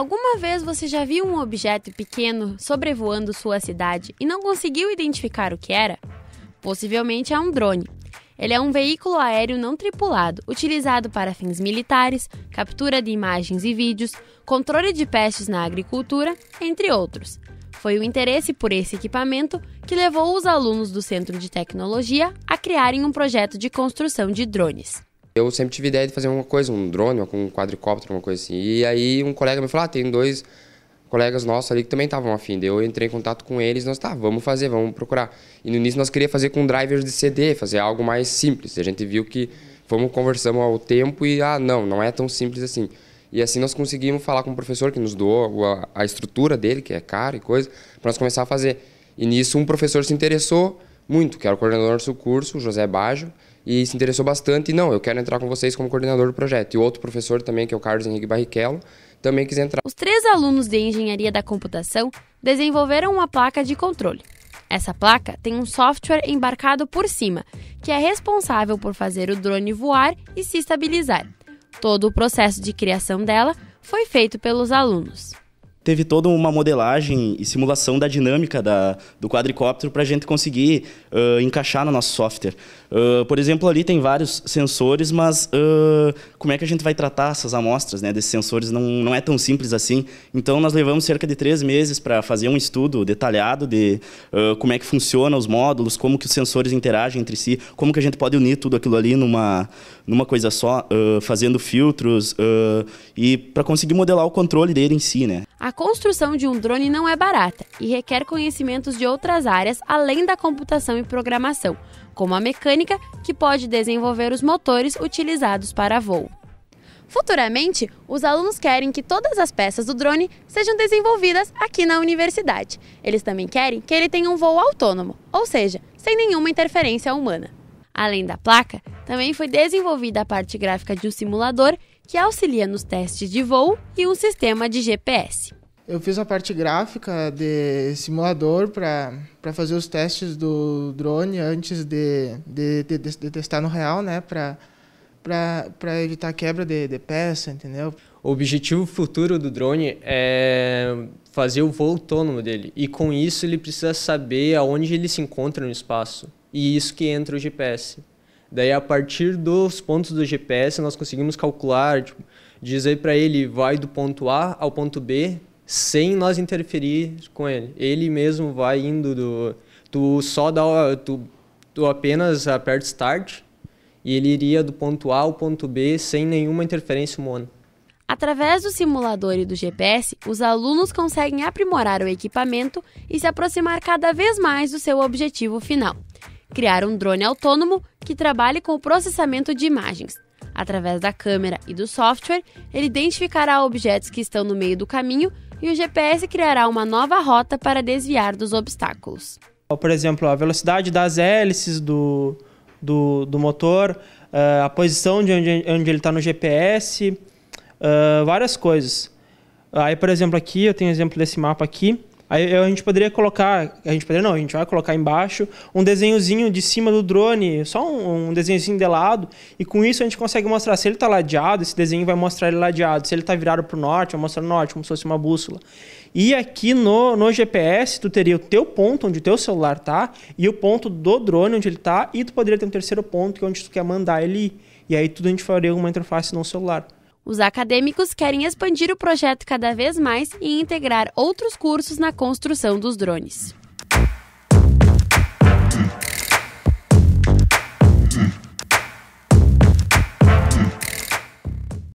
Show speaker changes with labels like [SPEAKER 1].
[SPEAKER 1] Alguma vez você já viu um objeto pequeno sobrevoando sua cidade e não conseguiu identificar o que era? Possivelmente é um drone. Ele é um veículo aéreo não tripulado, utilizado para fins militares, captura de imagens e vídeos, controle de pestes na agricultura, entre outros. Foi o interesse por esse equipamento que levou os alunos do Centro de Tecnologia a criarem um projeto de construção de drones.
[SPEAKER 2] Eu sempre tive ideia de fazer uma coisa, um drone, um quadricóptero, uma coisa assim. E aí um colega me falou, ah, tem dois colegas nossos ali que também estavam afim. Daí eu entrei em contato com eles, nós, tá, vamos fazer, vamos procurar. E no início nós queríamos fazer com drivers de CD, fazer algo mais simples. A gente viu que fomos conversando ao tempo e, ah, não, não é tão simples assim. E assim nós conseguimos falar com o professor que nos doou a, a estrutura dele, que é cara e coisa, para nós começar a fazer. E nisso um professor se interessou, muito, que era o coordenador do nosso curso, o José Baggio, e se interessou bastante. E não, eu quero entrar com vocês como coordenador do projeto. E outro professor também, que é o Carlos Henrique Barrichello, também quis entrar. Os
[SPEAKER 1] três alunos de engenharia da computação desenvolveram uma placa de controle. Essa placa tem um software embarcado por cima, que é responsável por fazer o drone voar e se estabilizar. Todo o processo de criação dela foi feito pelos alunos
[SPEAKER 3] teve toda uma modelagem e simulação da dinâmica da, do quadricóptero para a gente conseguir uh, encaixar no nosso software. Uh, por exemplo, ali tem vários sensores, mas uh, como é que a gente vai tratar essas amostras né, desses sensores? Não, não é tão simples assim. Então, nós levamos cerca de três meses para fazer um estudo detalhado de como é que funciona os módulos, como que os sensores interagem entre si, como que a gente pode unir tudo aquilo ali numa, numa coisa só, fazendo filtros e para conseguir modelar o controle dele em si. Né?
[SPEAKER 1] construção de um drone não é barata e requer conhecimentos de outras áreas além da computação e programação, como a mecânica, que pode desenvolver os motores utilizados para voo. Futuramente, os alunos querem que todas as peças do drone sejam desenvolvidas aqui na universidade. Eles também querem que ele tenha um voo autônomo, ou seja, sem nenhuma interferência humana. Além da placa, também foi desenvolvida a parte gráfica de um simulador que auxilia nos testes de voo e um sistema de GPS eu fiz a parte
[SPEAKER 4] gráfica de simulador para fazer os testes do drone antes de, de, de, de testar no real, né? Para para evitar quebra de, de peça, entendeu?
[SPEAKER 5] O objetivo futuro do drone é fazer o voo autônomo dele. E com isso ele precisa saber aonde ele se encontra no espaço. E isso que entra o GPS. Daí a partir dos pontos do GPS nós conseguimos calcular, tipo, dizer para ele vai do ponto A ao ponto B sem nós interferir com ele. Ele mesmo vai indo do tu só dá tu, tu apenas aperta start e ele iria do ponto A ao ponto B sem nenhuma interferência humana.
[SPEAKER 1] Através do simulador e do GPS, os alunos conseguem aprimorar o equipamento e se aproximar cada vez mais do seu objetivo final: criar um drone autônomo que trabalhe com o processamento de imagens. Através da câmera e do software, ele identificará objetos que estão no meio do caminho e o GPS criará uma nova rota para desviar dos obstáculos.
[SPEAKER 4] Por exemplo, a velocidade das hélices do, do, do motor, eh, a posição de onde, onde ele está no GPS, eh, várias coisas. Aí, por exemplo, aqui eu tenho um exemplo desse mapa aqui. Aí a gente poderia colocar, a gente poderia não, a gente vai colocar embaixo um desenhozinho de cima do drone, só um, um desenhozinho de lado, e com isso a gente consegue mostrar se ele está ladeado, esse desenho vai mostrar ele ladeado, se ele está virado para o norte, vai mostrar o norte, como se fosse uma bússola. E aqui no, no GPS, tu teria o teu ponto onde o teu celular tá e o ponto do drone onde ele está e tu poderia ter um terceiro ponto que é onde tu quer mandar ele ir. E aí tudo a gente faria uma interface no celular.
[SPEAKER 1] Os acadêmicos querem expandir o projeto cada vez mais e integrar outros cursos na construção dos drones.